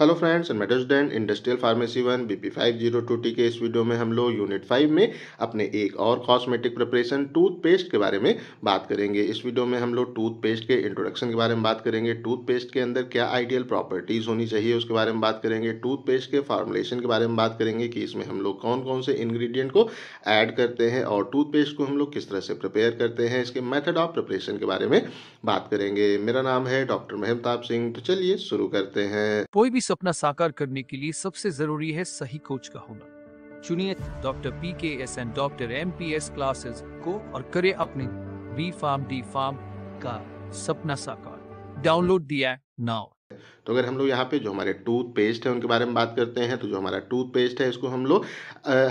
Hello friends मेडोजडैन industrial pharmacy one B P five zero two T के इस video में हम लोग यूनिट फाइव में अपने एक और कॉस्मेटिक प्रिपरेशन टूथपेस्ट के बारे में बात करेंगे इस वीडियो में हम लोग टूथपेस्ट के इंट्रोडक्शन के बारे में बात करेंगे टूथपेस्ट के अंदर क्या आइडियल प्रॉपर्टीज़ होनी चाहिए उसके बारे में बात करेंगे टूथपेस्ट के फार्मुलेशन के बारे में बात करेंगे कि इसमें हम लोग कौन कौन से इन्ग्रीडियंट को ऐड करते हैं और टूथपेस्ट को हम लोग किस तरह से प्रिपेयर करते हैं इसके मैथड ऑफ प्रिपरेशन के बारे में बात करेंगे मेरा नाम है डॉक्टर मेहमताब सिंह तो चलिए शुरू करते हैं कोई भी सपना साकार करने के लिए सबसे जरूरी है सही कोच का होना चुनिए doctor P K S and doctor M P S classes को और करे अपने बी फार्म डी फार्म का सपना साकार डाउनलोड दिया नाउ तो अगर हम लोग यहाँ पे जो हमारे टूथ पेस्ट है उनके बारे में बात करते हैं तो जो हमारा टूथ पेस्ट है इसको हम लोग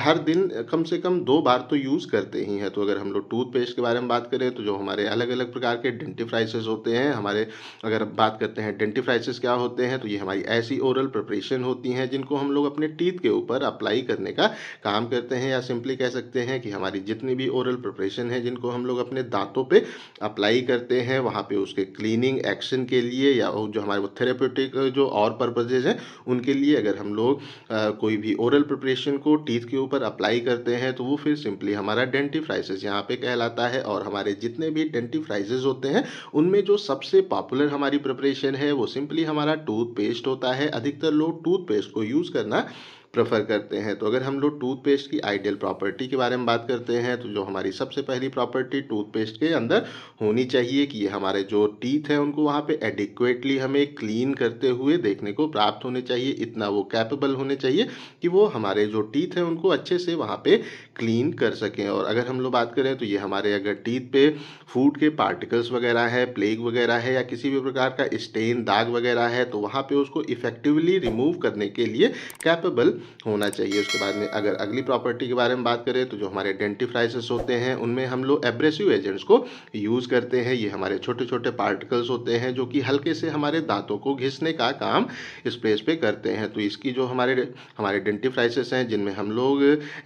हर दिन कम से कम दो बार तो यूज़ करते ही हैं तो अगर हम लोग टूथ पेस्ट के बारे में बात करें तो जो हमारे अलग अलग प्रकार के डेंटिफ्राइसिस होते हैं हमारे अगर बात करते हैं डेंटिफ्राइसिस क्या होते हैं तो ये हमारी ऐसी ओरल प्रिपरेशन होती हैं जिनको हम लोग अपने टीथ के ऊपर अप्लाई करने का काम करते हैं या सिंपली कह सकते हैं कि हमारी जितनी भी ओरल प्रिपरेशन है जिनको हम लोग अपने दांतों पर अप्लाई करते हैं वहाँ पर उसके क्लीनिंग एक्शन के लिए या जो हमारे वो थेरापेटिक uh, जो और पर्पजेज हैं उनके लिए अगर हम लोग uh, कोई भी ओरल प्रिपरेशन को टीथ के ऊपर अप्लाई करते हैं तो वो फिर सिंपली हमारा डेंटिफ्राइसिस यहाँ पे कहलाता है और हमारे जितने भी डेंटिफ्राइसिस होते हैं उनमें जो सबसे पॉपुलर हमारी प्रिपरेशन है वो सिंपली हमारा टूथपेस्ट होता है अधिकतर लोग टूथपेस्ट को यूज़ करना प्रेफर करते हैं तो अगर हम लोग टूथपेस्ट की आइडियल प्रॉपर्टी के बारे में बात करते हैं तो जो हमारी सबसे पहली प्रॉपर्टी टूथपेस्ट के अंदर होनी चाहिए कि ये हमारे जो टीथ हैं उनको वहाँ पे एडिक्वेटली हमें क्लीन करते हुए देखने को प्राप्त होने चाहिए इतना वो कैपेबल होने चाहिए कि वो हमारे जो टीथ हैं उनको अच्छे से वहाँ पर क्लीन कर सकें और अगर हम लोग बात करें तो ये हमारे अगर टीथ पे फूड के पार्टिकल्स वगैरह है प्लेग वगैरह है या किसी भी प्रकार का स्टेन दाग वगैरह है तो वहाँ पे उसको इफेक्टिवली रिमूव करने के लिए कैपेबल होना चाहिए उसके बाद में अगर अगली प्रॉपर्टी के बारे में बात करें तो जो हमारे डेंटिफ्राइसिस होते हैं उनमें हम लोग एब्रेसिव एजेंट्स को यूज़ करते हैं ये हमारे छोटे छोटे पार्टिकल्स होते हैं जो कि हल्के से हमारे दांतों को घिसने का काम इस प्लेस पर करते हैं तो इसकी जो हमारे हमारे डेंटिफ्राइसिस हैं जिनमें हम लोग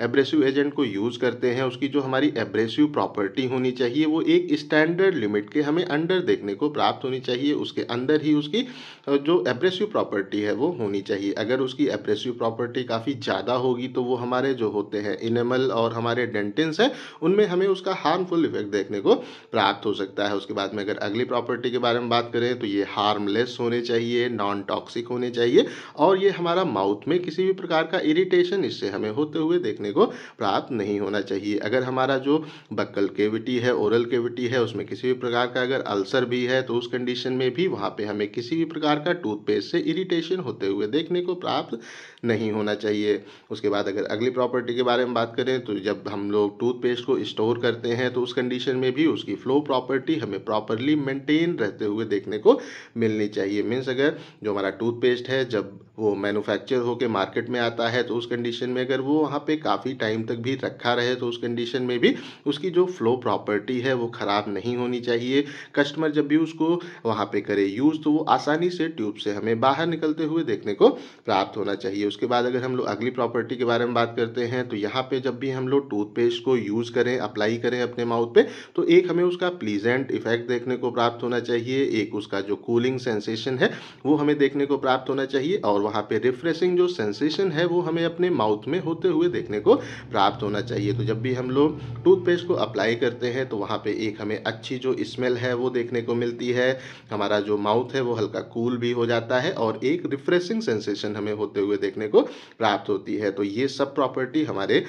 एब्रेसिव एजेंट को यूज़ करते हैं उसकी जो हमारी एब्रेसिव प्रॉपर्टी होनी चाहिए वो एक स्टैंडर्ड लिमिट के हमें अंडर देखने को प्राप्त होनी चाहिए उसके अंदर ही उसकी जो एब्रेसिव प्रॉपर्टी है वो होनी चाहिए अगर उसकी एब्रेसिव प्रॉपर्टी काफ़ी ज़्यादा होगी तो वो हमारे जो होते हैं इनेमल और हमारे डेंटिन्स हैं उनमें हमें उसका हार्मफुल इफेक्ट देखने को प्राप्त हो सकता है उसके बाद में अगर अगली प्रॉपर्टी के बारे में बात करें तो ये हार्मलेस होने चाहिए नॉन टॉक्सिक होने चाहिए और ये हमारा माउथ में किसी भी प्रकार का इरिटेशन इससे हमें होते हुए देखने को प्राप्त नहीं होना चाहिए अगर हमारा जो बक्कल केविटी है ओरल केविटी है उसमें किसी भी प्रकार का अगर अल्सर भी है तो उस कंडीशन में भी वहाँ पे हमें किसी भी प्रकार का टूथपेस्ट से इरिटेशन होते हुए देखने को प्राप्त नहीं होना चाहिए उसके बाद अगर अगली प्रॉपर्टी के बारे में बात करें तो जब हम लोग टूथपेस्ट को स्टोर करते हैं तो उस कंडीशन में भी उसकी फ्लो प्रॉपर्टी हमें प्रॉपरली मेंटेन रहते हुए देखने को मिलनी चाहिए मीन्स अगर जो हमारा टूथपेस्ट है जब वो मैन्युफैक्चर होकर मार्केट में आता है तो उस कंडीशन में अगर वो वहाँ पे काफ़ी टाइम तक भी रखा रहे तो उस कंडीशन में भी उसकी जो फ्लो प्रॉपर्टी है वो ख़राब नहीं होनी चाहिए कस्टमर जब भी उसको वहाँ पे करे यूज़ तो वो आसानी से ट्यूब से हमें बाहर निकलते हुए देखने को प्राप्त होना चाहिए उसके बाद अगर हम लोग अगली प्रॉपर्टी के बारे में बात करते हैं तो यहाँ पर जब भी हम लोग टूथपेस्ट को यूज़ करें अप्लाई करें अपने माउथ पर तो एक हमें उसका प्लीजेंट इफेक्ट देखने को प्राप्त होना चाहिए एक उसका जो कूलिंग सेंसेशन है वो हमें देखने को प्राप्त होना चाहिए और वहाँ पे रिफ्रेशिंग जो सेंसेशन है वो हमें अपने माउथ में होते हुए देखने को प्राप्त होना चाहिए तो जब भी हम लोग टूथपेस्ट को अप्लाई करते हैं तो वहाँ पे एक हमें अच्छी जो स्मेल है वो देखने को मिलती है हमारा जो माउथ है वो हल्का कूल भी हो जाता है और एक रिफ्रेशिंग सेंसेशन हमें होते हुए देखने को प्राप्त होती है तो ये सब प्रॉपर्टी हमारे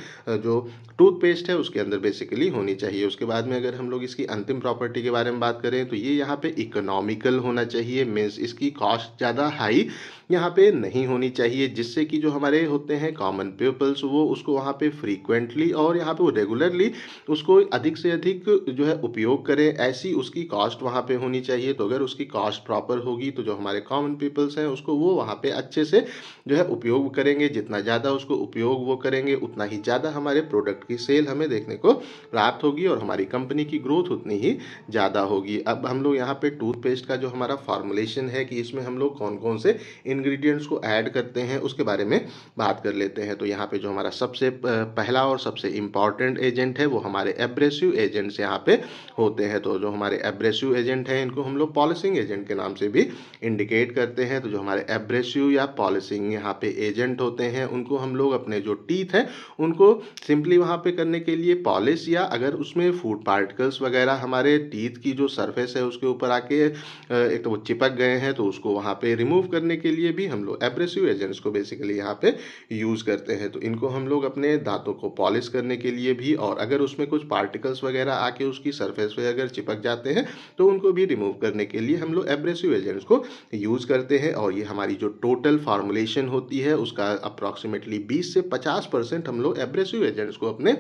जो टूथपेस्ट है उसके अंदर बेसिकली होनी चाहिए उसके बाद में अगर हम लोग इसकी अंतिम प्रॉपर्टी के बारे में बात करें तो ये यहाँ पे इकोनॉमिकल होना चाहिए मीन्स इसकी कॉस्ट ज़्यादा हाई यहाँ पे नहीं होनी चाहिए जिससे कि जो हमारे होते हैं कॉमन पीपल्स वो उसको वहाँ पे फ्रीक्वेंटली और यहाँ पे वो रेगुलरली उसको अधिक से अधिक जो है उपयोग करें ऐसी उसकी कॉस्ट वहाँ पे होनी चाहिए तो अगर उसकी कॉस्ट प्रॉपर होगी तो जो हमारे कॉमन पीपल्स हैं उसको वो वहाँ पर अच्छे से जो है उपयोग करेंगे जितना ज़्यादा उसको उपयोग वो करेंगे उतना ही ज़्यादा हमारे प्रोडक्ट की सेल हमें देखने को प्राप्त होगी और हमारी कंपनी की ग्रोथ उतनी ही ज़्यादा होगी अब हम लोग यहाँ पर टूथपेस्ट का जो हमारा फॉर्मुलेशन है कि इसमें हम लोग कौन कौन से इंग्रेडिएंट्स को ऐड करते हैं उसके बारे में बात कर लेते हैं तो यहाँ पे जो हमारा सबसे पहला और सबसे इम्पॉर्टेंट एजेंट है वो हमारे एब्रेसिव एजेंट्स यहाँ पे होते हैं तो जो हमारे एब्रेसिव एजेंट हैं इनको हम लोग पॉलिसिंग एजेंट के नाम से भी इंडिकेट करते हैं तो जो हमारे एब्रेसिव या पॉलिसिंग यहाँ पे एजेंट होते हैं उनको हम लोग अपने जो टीथ हैं उनको सिंपली वहाँ पर करने के लिए पॉलिस या अगर उसमें फूड पार्टिकल्स वगैरह हमारे टीथ की जो सर्फेस है उसके ऊपर आके एक तो वो चिपक गए हैं तो उसको वहाँ पर रिमूव करने के लिए भी हम लोग एब्रेसिव एजेंट्स को बेसिकली यहाँ पे यूज़ करते हैं तो इनको हम लोग अपने दांतों को पॉलिश करने के लिए भी और अगर उसमें कुछ पार्टिकल्स वगैरह आके उसकी सरफेस पे अगर चिपक जाते हैं तो उनको भी रिमूव करने के लिए हम लोग एब्रेसिव एजेंट्स को यूज़ करते हैं और ये हमारी जो टोटल फार्मुलेशन होती है उसका अप्रॉक्सीमेटली बीस से पचास परसेंट हम लोग एब्रेसिव एजेंट्स को अपने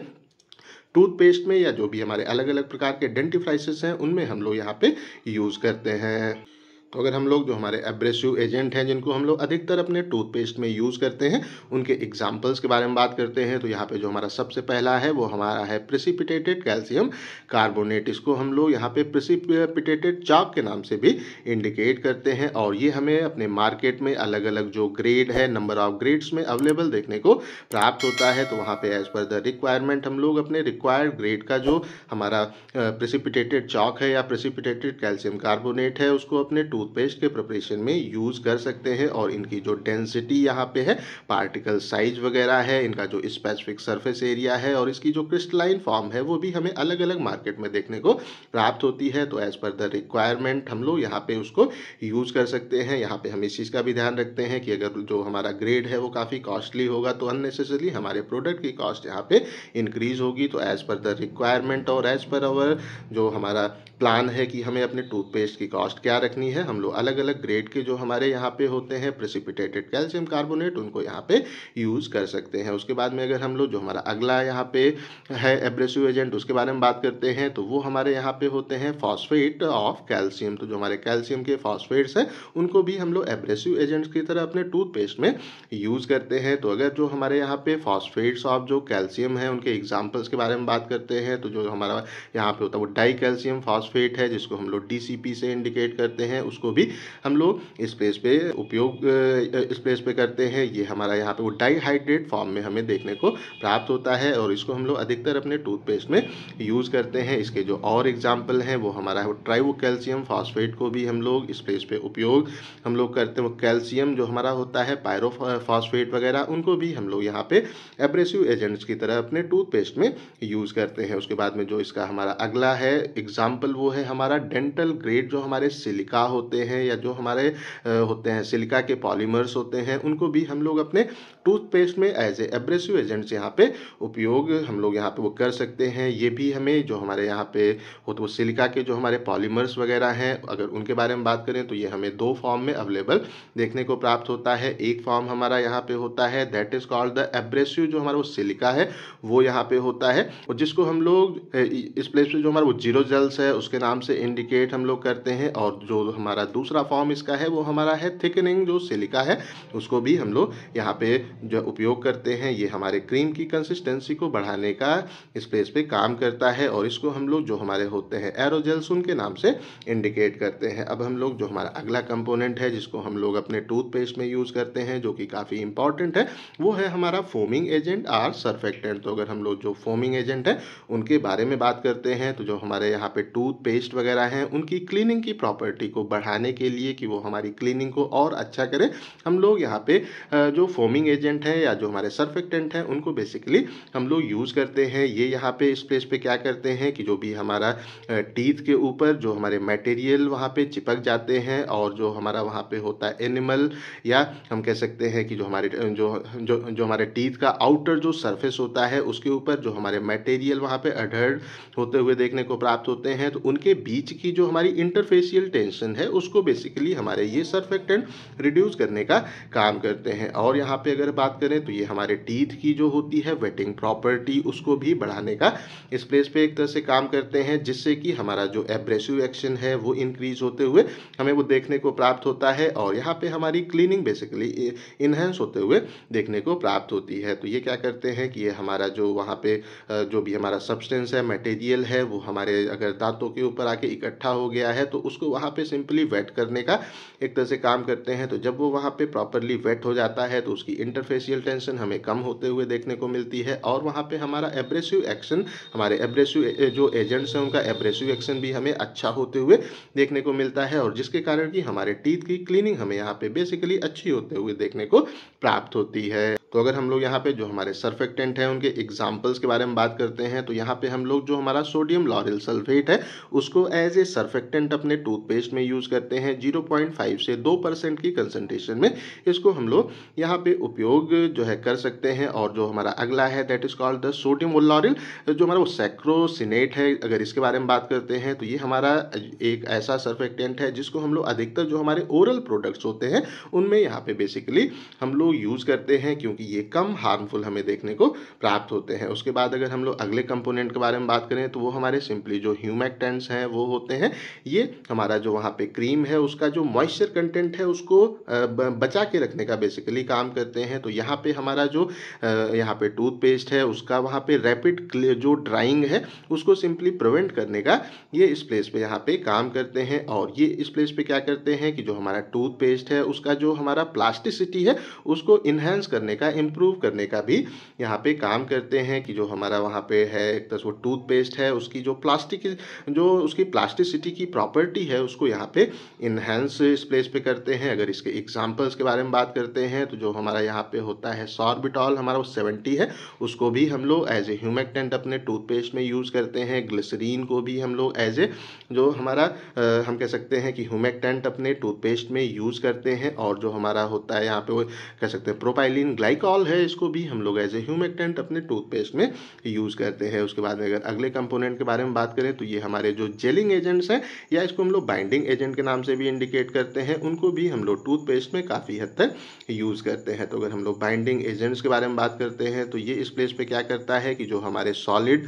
टूथपेस्ट में या जो भी हमारे अलग अलग प्रकार के डेंटिफ्राइसिस हैं उनमें हम लोग यहाँ पे यूज़ करते हैं तो अगर हम लोग जो हमारे एब्रेसिव एजेंट हैं जिनको हम लोग अधिकतर अपने टूथपेस्ट में यूज़ करते हैं उनके एग्जाम्पल्स के बारे में बात करते हैं तो यहाँ पे जो हमारा सबसे पहला है वो हमारा है प्रिसिपिटेटेड कैल्शियम कार्बोनेट इसको हम लोग यहाँ पे प्रिसिपिटेटेड चाक के नाम से भी इंडिकेट करते हैं और ये हमें अपने मार्केट में अलग अलग जो ग्रेड है नंबर ऑफ ग्रेड्स में अवेलेबल देखने को प्राप्त होता है तो वहाँ पर एज पर द रिक्वायरमेंट हम लोग अपने रिक्वायर्ड ग्रेड का जो हमारा प्रिसिपिटेटेड चौक है या प्रिसिपिटेटेड कैल्शियम कार्बोनेट है उसको अपने टूथपेस्ट के प्रिपरेशन में यूज़ कर सकते हैं और इनकी जो डेंसिटी यहाँ पे है पार्टिकल साइज वगैरह है इनका जो स्पेसिफिक सरफेस एरिया है और इसकी जो क्रिस्टलाइन फॉर्म है वो भी हमें अलग अलग मार्केट में देखने को प्राप्त होती है तो एज़ पर द रिक्वायरमेंट हम लोग यहाँ पे उसको यूज़ कर सकते हैं यहाँ पे हम इस चीज़ का भी ध्यान रखते हैं कि अगर जो हमारा ग्रेड है वो काफ़ी कॉस्टली होगा तो अननेसेसरी हमारे प्रोडक्ट की कॉस्ट यहाँ पे इंक्रीज़ होगी तो एज़ पर द रिक्वायरमेंट और एज़ पर आवर जो हमारा प्लान है कि हमें अपने टूथपेस्ट की कॉस्ट क्या रखनी है हम लोग अलग अलग ग्रेड के जो हमारे यहाँ पे होते हैं प्रेसिपिटेटेड कैल्शियम कार्बोनेट उनको यहाँ पे यूज़ कर सकते हैं उसके बाद में अगर हम लोग जो हमारा अगला यहाँ पे है एब्रेसिव एजेंट उसके बारे में बात करते हैं तो वो हमारे यहाँ पे होते हैं फॉस्फेट ऑफ कैल्शियम तो जो हमारे कैल्शियम के फॉस्फेट्स हैं उनको भी हम लोग एब्रेसिव एजेंट्स की तरह अपने टूथपेस्ट में यूज़ करते हैं तो अगर जो हमारे यहाँ पे फॉस्फेट्स ऑफ जो कैल्शियम है उनके एग्जाम्पल्स के बारे में बात करते हैं तो जो हमारा यहाँ पे होता है वो डाई कैल्शियम फॉस्फेट है जिसको हम लोग डी से इंडिकेट करते हैं उसको भी हम लोग इस प्लेस पे उपयोग इस प्लेस पे करते हैं ये हमारा यहाँ पे वो डाईहाइड्रेट फॉर्म में हमें देखने को प्राप्त होता है और इसको हम लोग अधिकतर अपने टूथपेस्ट में यूज़ करते हैं इसके जो और एग्जाम्पल हैं वो हमारा है ट्राइवो कैल्शियम फॉस्फेट को भी हम लोग इस प्लेस पर उपयोग हम लोग करते हैं कैल्शियम जो हमारा होता है पायरो फॉस्फेट वगैरह उनको भी हम लोग यहाँ पे एब्रेसिव एजेंट्स की तरह अपने टूथपेस्ट में यूज़ करते हैं उसके बाद में जो इसका हमारा अगला है एग्जाम्पल वो है हमारा डेंटल ग्रेड जो हमारे सिलिका होता होते हैं या जो हमारे होते हैं सिलिका के पॉलीमर्स होते हैं उनको भी हम लोग अपने टूथपेस्ट में एज ए एब्रेसिव एजेंट्स यहाँ पे उपयोग हम लोग यहाँ पे वो कर सकते हैं ये भी हमें जो हमारे यहाँ पे हो तो सिलिका के जो हमारे पॉलीमर्स वगैरह हैं अगर उनके बारे में बात करें तो ये हमें दो फॉर्म में अवेलेबल देखने को प्राप्त होता है एक फॉर्म हमारा यहाँ पे होता है that is called the abrasive जो हमारा वो सिलिका है वो यहाँ पे होता है और जिसको हम लोग इस प्लेस पे जो हमारा वो जीरो जेल्स है उसके नाम से इंडिकेट हम लोग करते हैं और जो हमारा दूसरा फॉर्म इसका है वो हमारा है थिकनिंग जो सिलिका है उसको भी हम लोग यहाँ पे जो उपयोग करते हैं ये हमारे क्रीम की कंसिस्टेंसी को बढ़ाने का इस प्लेस पे काम करता है और इसको हम लोग जो हमारे होते हैं एरोजेल्स उनके नाम से इंडिकेट करते हैं अब हम लोग जो हमारा अगला कंपोनेंट है जिसको हम लोग अपने टूथपेस्ट में यूज़ करते हैं जो कि काफ़ी इंपॉर्टेंट है वो है हमारा फोमिंग एजेंट आर सरफेक्टेंट तो अगर हम लोग जो फोमिंग एजेंट है उनके बारे में बात करते हैं तो जो हमारे यहाँ पर टूथपेस्ट वगैरह हैं उनकी क्लीनिंग की प्रॉपर्टी को बढ़ाने के लिए कि वो हमारी क्लीनिंग को और अच्छा करें हम लोग यहाँ पे जो फोमिंग एजेंट डिटर्जेंट हैं या जो हमारे सर्फेक्टेंट हैं उनको बेसिकली हम लोग यूज़ करते हैं ये यहाँ पे इस प्लेस पे क्या करते हैं कि जो भी हमारा टीथ के ऊपर जो हमारे मटेरियल वहाँ पे चिपक जाते हैं और जो हमारा वहाँ पे होता है एनिमल या हम कह सकते हैं कि जो हमारे जो जो जो हमारे टीथ का आउटर जो सरफेस होता है उसके ऊपर जो हमारे मटेरियल वहाँ पर अडहर्ड होते हुए देखने को प्राप्त होते हैं तो उनके बीच की जो हमारी इंटरफेसियल टेंशन है उसको बेसिकली हमारे ये सर्फेक्टेंट रिड्यूस करने का काम करते हैं और यहाँ पे अगर बात करें तो ये हमारे टीथ की जो होती है वेटिंग प्रॉपर्टी उसको भी बढ़ाने का इस प्लेस पे एक तरह से काम करते हैं जिससे कि हमारा जो एब्रेसिव एक्शन है वो इंक्रीज होते हुए हमें वो देखने को प्राप्त होता है और यहाँ पे हमारी क्लीनिंग बेसिकली इन्हेंस होते हुए देखने को प्राप्त होती है तो ये क्या करते हैं कि ये हमारा जो वहाँ पे जो भी हमारा सब्सटेंस है मटेरियल है वो हमारे अगर दांतों के ऊपर आके इकट्ठा हो गया है तो उसको वहाँ पे सिंपली वेट करने का एक तरह से काम करते हैं तो जब वो वहाँ पे प्रॉपरली वेट हो जाता है तो उसकी इंटर फेशियल टेंशन हमें कम होते हुए देखने को मिलती है और वहाँ पे हमारा एब्रेसिव एक्शन हमारे एब्रेसिव जो एजेंट्स हैं उनका एब्रेसिव एक्शन भी हमें अच्छा होते हुए देखने को मिलता है और जिसके कारण कि हमारे टीथ की क्लीनिंग हमें यहाँ पे बेसिकली अच्छी होते हुए देखने को प्राप्त होती है तो अगर हम लोग यहाँ पे जो हमारे सर्फेक्टेंट हैं उनके एग्जाम्पल्स के बारे में बात करते हैं तो यहाँ पे हम लोग जो हमारा सोडियम लॉरिल सल्फेट है उसको एज ए सर्फेक्टेंट अपने टूथपेस्ट में यूज़ करते हैं 0.5 से 2 परसेंट की कंसनट्रेशन में इसको हम लोग यहाँ पे उपयोग जो है कर सकते हैं और जो हमारा अगला है that is called the sodium lauryl जो हमारा वो सेक्रोसिनेट है अगर इसके बारे में बात करते हैं तो ये हमारा एक ऐसा सर्फेक्टेंट है जिसको हम लोग अधिकतर जो हमारे ओरल प्रोडक्ट्स होते हैं उनमें यहाँ पर बेसिकली हम लोग यूज़ करते हैं क्योंकि ये कम हार्मफुल हमें देखने को प्राप्त होते हैं उसके बाद अगर हम लोग अगले कंपोनेंट के बारे में बात करें तो वो हमारे सिंपली जो ह्यूमेक्टेंट्स हैं वो होते हैं ये हमारा जो वहाँ पे क्रीम है उसका जो मॉइस्चर कंटेंट है उसको बचा के रखने का बेसिकली काम करते हैं तो यहाँ पे हमारा जो यहाँ पे टूथपेस्ट है उसका वहाँ पे रैपिड जो ड्राइंग है उसको सिंपली प्रिवेंट करने का ये इस प्लेस पे यहाँ पे काम करते हैं और ये इस प्लेस पे क्या करते हैं कि जो हमारा टूथपेस्ट है उसका जो हमारा प्लास्टिसिटी है उसको इन्हेंस करने का का इम्प्रूव करने का भी यहाँ पे काम करते हैं कि जो हमारा वहाँ पे है एक तरह से वो टूथपेस्ट है उसकी जो प्लास्टिक जो उसकी प्लास्टिसिटी की प्रॉपर्टी है उसको यहाँ पे इन्हेंस इस प्लेस पे करते हैं अगर इसके एग्जाम्पल्स के बारे में बात करते हैं तो जो हमारा यहाँ पे होता है सॉर्बिटॉल हमारा वो सेवेंटी है उसको भी हम लोग एज ए ह्यूमेक्टेंट अपने टूथपेस्ट में यूज़ करते हैं ग्लिसरीन को भी हम लोग एज ए जो हमारा आ, हम कह सकते हैं कि ह्यूमेक्टेंट अपने टूथपेस्ट में यूज़ करते हैं और जो हमारा होता है यहाँ पे वो कह सकते हैं प्रोपाइलिन ग्लाइक ग्लाइकॉल है इसको भी हम लोग एज ए ह्यूमेक्टेंट अपने टूथपेस्ट में यूज़ करते हैं उसके बाद में अगर अगले कंपोनेंट के बारे में बात करें तो ये हमारे जो जेलिंग एजेंट्स हैं या इसको हम लोग बाइंडिंग एजेंट के नाम से भी इंडिकेट करते हैं उनको भी हम लोग टूथपेस्ट में काफ़ी हद तक यूज़ करते हैं तो अगर हम लोग बाइंडिंग एजेंट्स के बारे में बात करते हैं तो ये इस प्लेस पर क्या करता है कि जो हमारे सॉलिड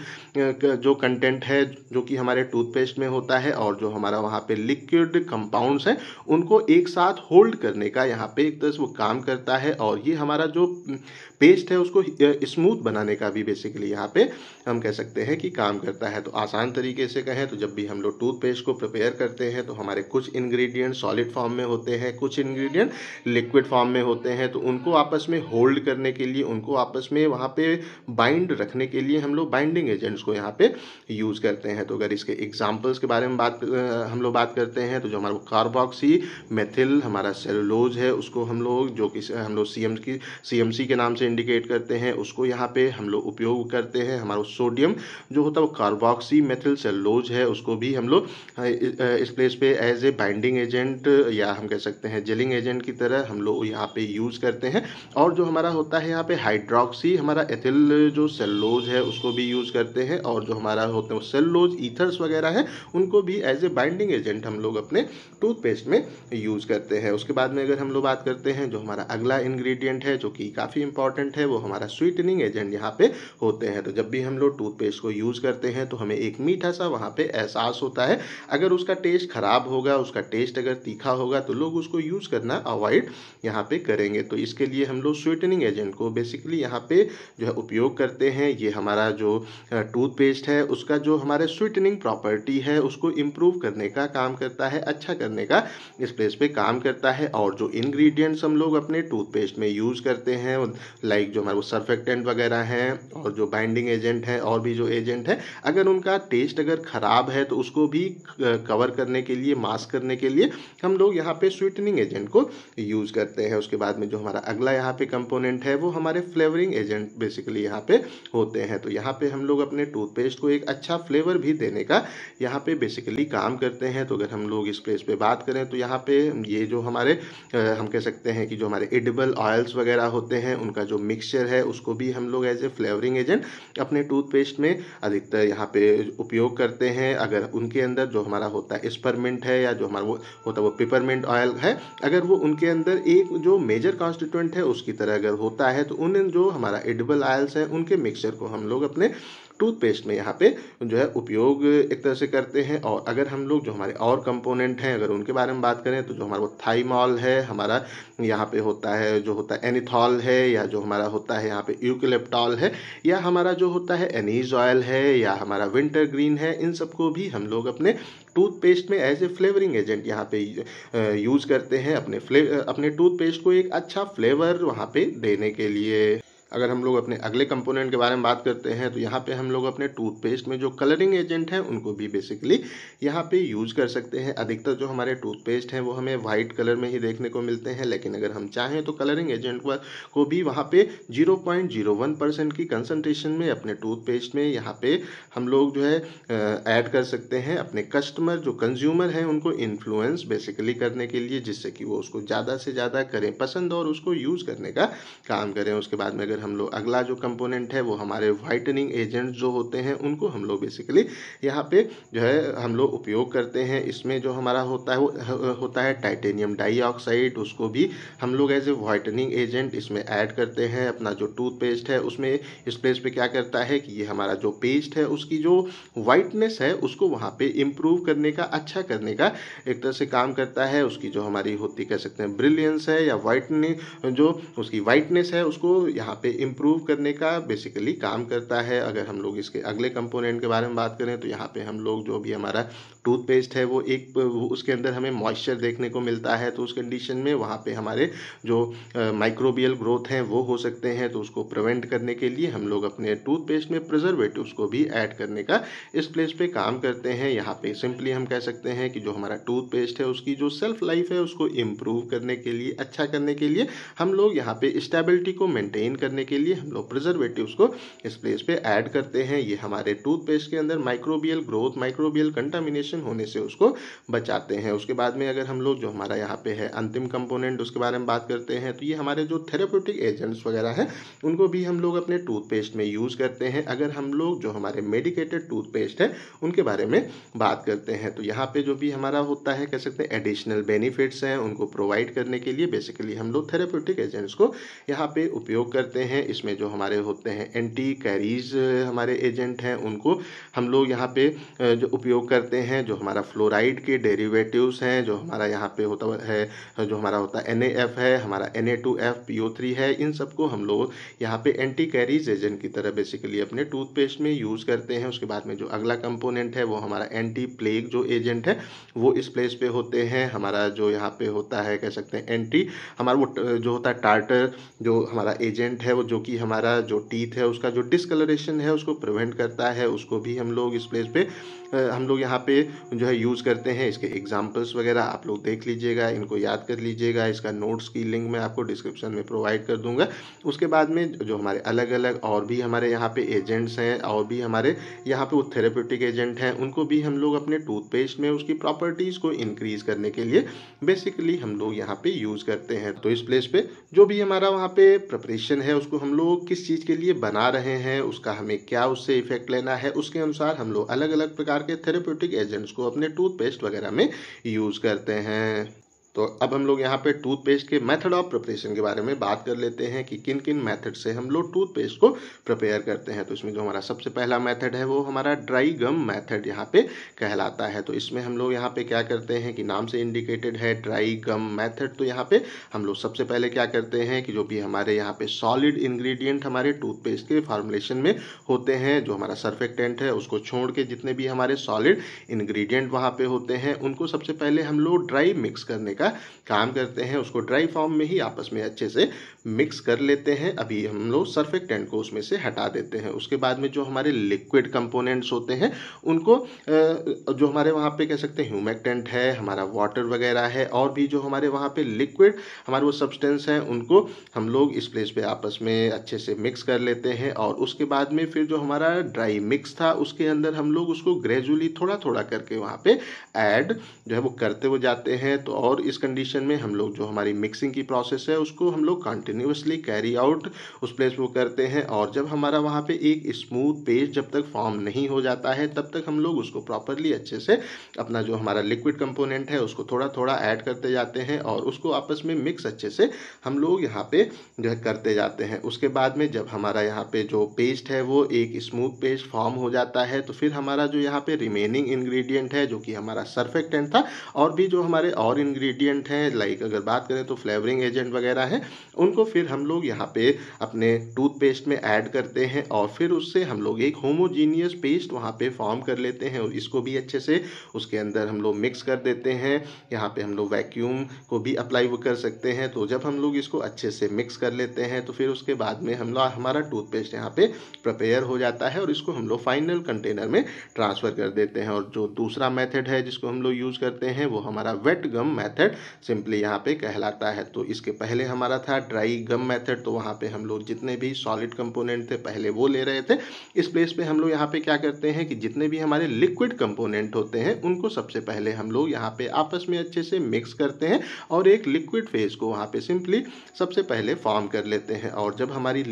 जो कंटेंट है जो कि हमारे टूथपेस्ट में होता है और जो हमारा वहाँ पर लिक्विड कंपाउंड्स हैं उनको एक साथ होल्ड करने का यहाँ पे एक तरह से वो काम करता है और ये हमारा जो Minuten पेस्ट है उसको स्मूथ बनाने का भी बेसिकली यहाँ पे हम कह सकते हैं कि काम करता है तो आसान तरीके से कहें तो जब भी हम लोग टूथपेस्ट को प्रिपेयर करते हैं तो हमारे कुछ इन्ग्रीडियंट सॉलिड फॉर्म में होते हैं कुछ इन्ग्रीडियंट लिक्विड फॉर्म में होते हैं तो उनको आपस में होल्ड करने के लिए उनको आपस में वहाँ पर बाइंड रखने के लिए हम लोग बाइंडिंग एजेंट्स को यहाँ पर यूज़ करते हैं तो अगर इसके एग्जाम्पल्स के बारे में बात हम लोग बात करते हैं तो जो हमारा कार्बॉक्सी मेथिल हमारा सेलोलोज है उसको हम लोग जो कि हम लोग सी की सी के नाम से इंडिकेट करते हैं उसको यहाँ पे हम लोग उपयोग करते हैं हमारा सोडियम जो होता है वो कार्बोक्सी मेथिल सेलोज है उसको भी हम लोग इस प्लेस पे एज ए बाइंडिंग एजेंट या हम कह सकते हैं जेलिंग एजेंट की तरह हम लोग यहाँ पे यूज़ करते हैं और जो हमारा होता है यहाँ पे हाइड्रोक्सी हमारा एथिल जो सेलोज है उसको भी यूज़ करते हैं और जो हमारा होता है सेलोज ईथर्स वगैरह हैं उनको भी एज ए बाइंडिंग एजेंट हम लोग अपने टूथपेस्ट में यूज़ करते हैं उसके बाद में अगर हम लोग बात करते हैं जो हमारा अगला इन्ग्रीडियंट है जो कि काफ़ी इंपॉर्टेंट इंपॉर्टेंट है वो हमारा स्वीटनिंग एजेंट यहाँ पे होते हैं तो जब भी हम लोग टूथपेस्ट को यूज़ करते हैं तो हमें एक मीठा सा वहाँ पे एहसास होता है अगर उसका टेस्ट ख़राब होगा उसका टेस्ट अगर तीखा होगा तो लोग उसको यूज़ करना अवॉइड यहाँ पे करेंगे तो इसके लिए हम लोग स्वीटनिंग एजेंट को बेसिकली यहाँ पे जो है उपयोग करते हैं ये हमारा जो टूथपेस्ट है उसका जो हमारे स्वीटनिंग प्रॉपर्टी है उसको इम्प्रूव करने का काम करता है अच्छा करने का इस प्लेस पे काम करता है और जो इंग्रेडिएंट्स हम लोग अपने टूथपेस्ट में यूज़ करते हैं लाइक जो हमारे वो सर्फेक्टेंट वगैरह हैं हाँ। और जो बाइंडिंग एजेंट है और भी जो एजेंट है अगर उनका टेस्ट अगर ख़राब है तो उसको भी कवर करने के लिए मास्क करने के लिए हम लोग यहाँ पे स्वीटनिंग एजेंट को यूज़ करते हैं उसके बाद में जो हमारा अगला यहाँ पे कंपोनेंट है वो हमारे फ्लेवरिंग एजेंट बेसिकली यहाँ पे होते हैं तो यहाँ पे हम लोग अपने टूथपेस्ट को एक अच्छा फ्लेवर भी देने का यहाँ पे बेसिकली काम करते हैं तो अगर हम लोग इस प्लेस पर बात करें तो यहाँ पर ये जो हमारे हम कह सकते हैं कि जो हमारे एडिबल ऑयल्स वगैरह होते हैं उनका जो मिक्सचर है उसको भी हम लोग एज ए फ्लेवरिंग एजेंट अपने टूथपेस्ट में अधिकतर यहाँ पे उपयोग करते हैं अगर उनके अंदर जो हमारा होता है स्परमेंट है या जो हमारा वो होता है वो पेपरमेंट ऑयल है अगर वो उनके अंदर एक जो मेजर कॉन्स्टिट्यूंट है उसकी तरह अगर होता है तो उन जो हमारा एडिबल ऑयल्स है उनके मिक्सचर को हम लोग अपने टूथपेस्ट में यहाँ पे जो है उपयोग एक तरह से करते हैं और अगर हम लोग जो हमारे और कंपोनेंट हैं अगर उनके बारे में बात करें तो जो हमारा वो थाईमॉल है हमारा यहाँ पे होता है जो होता है एनिथॉल है या जो हमारा होता है यहाँ पे यूकलिप्टॉल है या हमारा जो होता है एनीज ऑयल है या हमारा विंटर ग्रीन है इन सबको भी हम लोग अपने टूथपेस्ट में एज ए फ्लेवरिंग एजेंट यहाँ पे यूज़ करते हैं अपने फ्ले अपने टूथपेस्ट को एक अच्छा फ्लेवर वहाँ पे देने के लिए अगर हम लोग अपने अगले कंपोनेंट के बारे में बात करते हैं तो यहाँ पे हम लोग अपने टूथपेस्ट में जो कलरिंग एजेंट हैं उनको भी बेसिकली यहाँ पे यूज कर सकते हैं अधिकतर जो हमारे टूथपेस्ट हैं वो हमें वाइट कलर में ही देखने को मिलते हैं लेकिन अगर हम चाहें तो कलरिंग एजेंट को भी वहाँ पे जीरो की कंसनट्रेशन में अपने टूथपेस्ट में यहाँ पे हम लोग जो है ऐड कर सकते हैं अपने कस्टमर जो कंज्यूमर हैं उनको इन्फ्लुएंस बेसिकली करने के लिए जिससे कि वो उसको ज़्यादा से ज़्यादा करें पसंद और उसको यूज़ करने का काम करें उसके बाद में अगर फिर हम लोग अगला जो कंपोनेंट है वो हमारे वाइटनिंग एजेंट जो होते हैं उनको हम लोग बेसिकली यहाँ पे जो है हम लोग उपयोग करते हैं इसमें जो हमारा होता है वो होता है टाइटेनियम डाइऑक्साइड उसको भी हम लोग एज ए वाइटनिंग एजेंट इसमें ऐड करते हैं अपना जो टूथपेस्ट है उसमें इस प्लेस पे क्या करता है कि ये हमारा जो पेस्ट है उसकी जो वाइटनेस है उसको वहाँ पे इम्प्रूव करने का अच्छा करने का एक तरह से काम करता है उसकी जो हमारी होती कह सकते हैं ब्रिलियंस है या वाइटनिंग जो उसकी वाइटनेस है उसको यहाँ पे पे इम्प्रूव करने का बेसिकली काम करता है अगर हम लोग इसके अगले कंपोनेंट के बारे में बात करें तो यहाँ पे हम लोग जो भी हमारा टूथपेस्ट है वो एक उसके अंदर हमें मॉइस्चर देखने को मिलता है तो उस कंडीशन में वहाँ पे हमारे जो माइक्रोबियल ग्रोथ हैं वो हो सकते हैं तो उसको प्रिवेंट करने के लिए हम लोग अपने टूथपेस्ट में प्रिजर्वेटिव को भी ऐड करने का इस प्लेस पे काम करते हैं यहाँ पे सिंपली हम कह सकते हैं कि जो हमारा टूथपेस्ट है उसकी जो सेल्फ लाइफ है उसको इम्प्रूव करने के लिए अच्छा करने के लिए हम लोग यहाँ पे स्टेबिलिटी को मेनटेन करने के लिए हम लोग प्रिजर्वेटिव को इस प्लेस पर ऐड करते हैं ये हमारे टूथपेस्ट के अंदर microbial growth microbial contamination infection होने से उसको बचाते हैं उसके बाद में अगर हम लोग जो हमारा यहाँ पे है अंतिम कंपोनेंट उसके बारे में बात करते हैं तो ये हमारे जो थेरेप्यूटिक एजेंट्स वगैरह हैं उनको भी हम लोग अपने टूथपेस्ट में यूज़ करते हैं अगर हम लोग जो हमारे मेडिकेटेड टूथपेस्ट है उनके बारे में बात करते हैं तो यहाँ पर जो भी हमारा होता है कह सकते हैं एडिशनल बेनिफिट्स हैं उनको प्रोवाइड करने के लिए बेसिकली हम लोग थेरेप्यूटिक एजेंट्स को यहाँ पर उपयोग करते हैं इसमें जो हमारे होते हैं एंटी कैरीज हमारे एजेंट हैं उनको हम लोग यहाँ पे जो उपयोग करते हैं जो हमारा फ्लोराइड के डेरिवेटिव्स हैं जो हमारा यहाँ पे होता है जो हमारा होता है एन है हमारा N A two F P O three है इन सबको हम लोग यहाँ पे एंटी कैरीज एजेंट की तरह बेसिकली अपने टूथपेस्ट में यूज़ करते हैं उसके बाद में जो अगला कंपोनेंट है वो हमारा एंटी प्लेग जो एजेंट है वो इस प्लेस पे होते हैं हमारा जो यहाँ पे होता है कह सकते हैं एंटी हमारा वो जो होता है टार्टर जो हमारा एजेंट है वो जो कि हमारा जो टीथ है उसका जो डिसकलरेशन है उसको प्रिवेंट करता है उसको भी हम लोग इस प्लेस पे हम लोग यहाँ पे जो है यूज़ करते हैं इसके एग्जाम्पल्स वगैरह आप लोग देख लीजिएगा इनको याद कर लीजिएगा इसका नोट्स की लिंक मैं आपको डिस्क्रिप्शन में प्रोवाइड कर दूंगा उसके बाद में जो हमारे अलग अलग और भी हमारे यहाँ पे एजेंट्स हैं और भी हमारे यहाँ पे वो थेरेप्यूटिक एजेंट हैं उनको भी हम लोग अपने टूथपेस्ट में उसकी प्रॉपर्टीज़ को इनक्रीज करने के लिए बेसिकली हम लोग यहाँ पर यूज़ करते हैं तो इस प्लेस पर जो भी हमारा वहाँ पे प्रपरेशन है उसको हम लोग किस चीज़ के लिए बना रहे हैं उसका हमें क्या उससे इफेक्ट लेना है उसके अनुसार हम लोग अलग अलग प्रकार के थेरेप्यूटिक एजेंट डिटर्जेंट्स को अपने टूथपेस्ट वगैरह में यूज़ करते हैं तो अब हम लोग यहाँ पे टूथपेस्ट के मेथड ऑफ प्रिपरेशन के बारे में बात कर लेते हैं कि किन किन मेथड से हम लोग टूथपेस्ट को प्रिपेयर करते हैं तो इसमें जो हमारा सबसे पहला मेथड है वो हमारा ड्राई गम मेथड यहाँ पे कहलाता है तो इसमें हम लोग यहाँ पे क्या करते हैं कि नाम से इंडिकेटेड है ड्राई गम मैथड तो यहाँ पे हम लोग सबसे पहले क्या करते हैं कि जो भी हमारे यहाँ पे सॉलिड इन्ग्रीडियंट हमारे टूथपेस्ट के फार्मूलेशन में होते हैं जो हमारा सर्फेक्टेंट है उसको छोड़ के जितने भी हमारे सॉलिड इन्ग्रीडियंट वहाँ पे होते हैं उनको सबसे पहले हम लोग ड्राई मिक्स करने का का काम करते हैं उसको ड्राई फॉर्म में ही आपस में अच्छे से मिक्स कर लेते हैं अभी हम लोग सर्फेक्टेंट को उसमें से हटा देते हैं उसके बाद में जो हमारे लिक्विड कंपोनेंट्स होते हैं उनको जो हमारे वहाँ पे कह सकते हैं ह्यूमेक्टेंट है हमारा वाटर वगैरह है और भी जो हमारे वहाँ पे लिक्विड हमारे वो सब्सटेंस हैं उनको हम लोग इस प्लेस पे आपस में अच्छे से मिक्स कर लेते हैं और उसके बाद में फिर जो हमारा ड्राई मिक्स था उसके अंदर हम लोग उसको ग्रेजुअली थोड़ा थोड़ा करके वहाँ पर ऐड जो है वो करते हुए जाते हैं तो और इस कंडीशन में हम लोग जो हमारी मिक्सिंग की प्रोसेस है उसको हम लोग कंटिन्यूसली कैरी आउट उस प्लेस वो करते हैं और जब हमारा वहाँ पे एक स्मूथ पेस्ट जब तक फॉर्म नहीं हो जाता है तब तक हम लोग उसको प्रॉपरली अच्छे से अपना जो हमारा लिक्विड कंपोनेंट है उसको थोड़ा थोड़ा ऐड करते जाते हैं और उसको आपस में मिक्स अच्छे से हम लोग यहाँ पे जो है करते जाते हैं उसके बाद में जब हमारा यहाँ पे जो पेस्ट है वो एक स्मूथ पेस्ट फॉर्म हो जाता है तो फिर हमारा जो यहाँ पे रिमेनिंग इन्ग्रीडियंट है जो कि हमारा सर्फेक्टेंट था और भी जो हमारे और इन्ग्रीडियंट इंग्रेडिएंट हैं लाइक अगर बात करें तो फ्लेवरिंग एजेंट वगैरह हैं उनको फिर हम लोग यहाँ पे अपने टूथपेस्ट में ऐड करते हैं और फिर उससे हम लोग एक होमोजीनियस पेस्ट वहाँ पे फॉर्म कर लेते हैं और इसको भी अच्छे से उसके अंदर हम लोग मिक्स कर देते हैं यहाँ पर हम लोग वैक्यूम को भी अप्लाई कर सकते हैं तो जब हम लोग इसको अच्छे से मिक्स कर लेते हैं तो फिर उसके बाद में हम लोग हमारा टूथपेस्ट यहाँ पर प्रपेयर हो जाता है और इसको हम लोग फाइनल कंटेनर में ट्रांसफ़र कर देते हैं और जो दूसरा मेथड है जिसको हम लोग यूज़ करते हैं वो हमारा wet gum method method simply यहाँ पे कहलाता है तो इसके पहले हमारा था ड्राई गम मेथड तो वहाँ पे हम लोग जितने भी सॉलिड कंपोनेंट थे पहले वो ले रहे थे इस प्लेस पे हम लोग यहाँ पे क्या करते हैं कि जितने भी हमारे लिक्विड कंपोनेंट होते हैं उनको सबसे पहले हम लोग यहाँ पे आपस में अच्छे से मिक्स करते हैं और एक लिक्विड फेज को वहाँ पर सिंपली सबसे पहले फॉर्म कर लेते हैं और जब हमारी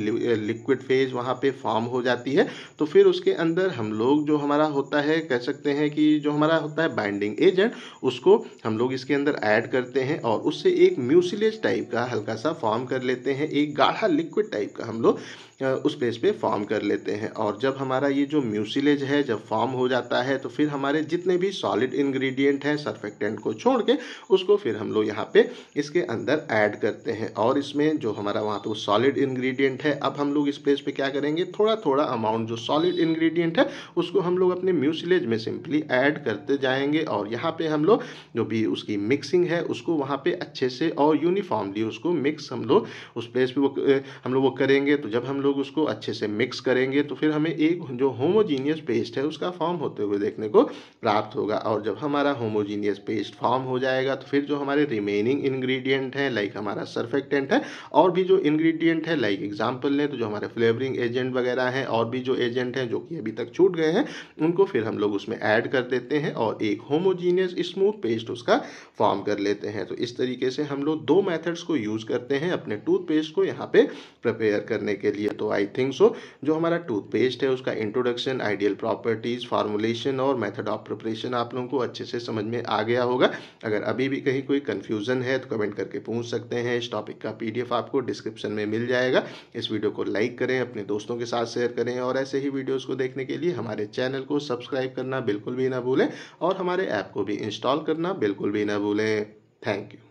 लिक्विड फेज वहाँ पर फॉर्म हो जाती है तो फिर उसके अंदर हम लोग जो हमारा होता है कह सकते हैं कि जो हमारा होता है बाइंडिंग एजेंट उसको हम लोग इसके अंदर ऐड ऐड करते हैं और उससे एक म्यूसिलेज टाइप का हल्का सा फॉर्म कर लेते हैं एक गाढ़ा लिक्विड टाइप का हम लोग उस पेज पे फॉर्म कर लेते हैं और जब हमारा ये जो म्यूसिलेज है जब फॉर्म हो जाता है तो फिर हमारे जितने भी सॉलिड इंग्रेडिएंट हैं सर्फेक्टेंट को छोड़ के उसको फिर हम लोग यहाँ पे इसके अंदर ऐड करते हैं और इसमें जो हमारा वहाँ पे सॉलिड इंग्रेडिएंट है अब हम लोग इस प्लेस पे क्या करेंगे थोड़ा थोड़ा अमाउंट जो सॉलिड इन्ग्रीडियंट है उसको हम लोग अपने म्यूसिलेज में सिंपली ऐड करते जाएंगे और यहाँ पर हम लोग जो भी उसकी मिक्सिंग है उसको वहाँ पर अच्छे से और यूनिफॉर्मली उसको मिक्स हम लोग उस प्लेस पर वो हम लोग वो करेंगे तो जब हम लोग लोग उसको अच्छे से मिक्स करेंगे तो फिर हमें एक जो होमोजीनियस पेस्ट है उसका फॉर्म होते हुए देखने को प्राप्त होगा और जब हमारा होमोजीनियस पेस्ट फॉर्म हो जाएगा तो फिर जो हमारे रिमेनिंग इंग्रेडिएंट हैं लाइक हमारा सर्फेक्टेंट है और भी जो इंग्रेडिएंट है लाइक एग्जाम्पल लें तो जो हमारे फ्लेवरिंग एजेंट वगैरह हैं और भी जो एजेंट हैं जो कि अभी तक छूट गए हैं उनको फिर हम लोग उसमें ऐड कर देते हैं और एक होमोजीनियस स्मूथ पेस्ट उसका फॉर्म कर लेते हैं तो इस तरीके से हम लोग दो मैथड्स को यूज़ करते हैं अपने टूथपेस्ट को यहाँ पे प्रिपेयर करने के लिए तो आई थिंक सो जो हमारा टूथपेस्ट है उसका इंट्रोडक्शन आइडियल प्रॉपर्टीज़ फार्मूलेशन और मेथड ऑफ प्रिपरेशन आप लोगों को अच्छे से समझ में आ गया होगा अगर अभी भी कहीं कोई कन्फ्यूज़न है तो कमेंट करके पूछ सकते हैं इस टॉपिक का पी आपको डिस्क्रिप्शन में मिल जाएगा इस वीडियो को लाइक करें अपने दोस्तों के साथ शेयर करें और ऐसे ही वीडियोज़ को देखने के लिए हमारे चैनल को सब्सक्राइब करना बिल्कुल भी ना भूलें और हमारे ऐप को भी इंस्टॉल करना बिल्कुल भी ना भूलें थैंक यू